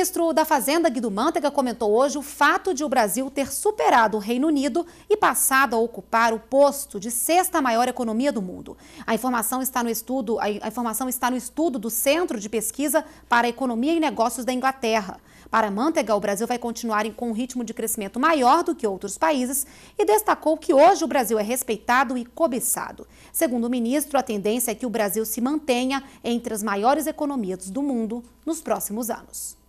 ministro da Fazenda, Guido Mantega, comentou hoje o fato de o Brasil ter superado o Reino Unido e passado a ocupar o posto de sexta maior economia do mundo. A informação está no estudo, a informação está no estudo do Centro de Pesquisa para Economia e Negócios da Inglaterra. Para Mantega, o Brasil vai continuar com um ritmo de crescimento maior do que outros países e destacou que hoje o Brasil é respeitado e cobiçado. Segundo o ministro, a tendência é que o Brasil se mantenha entre as maiores economias do mundo nos próximos anos.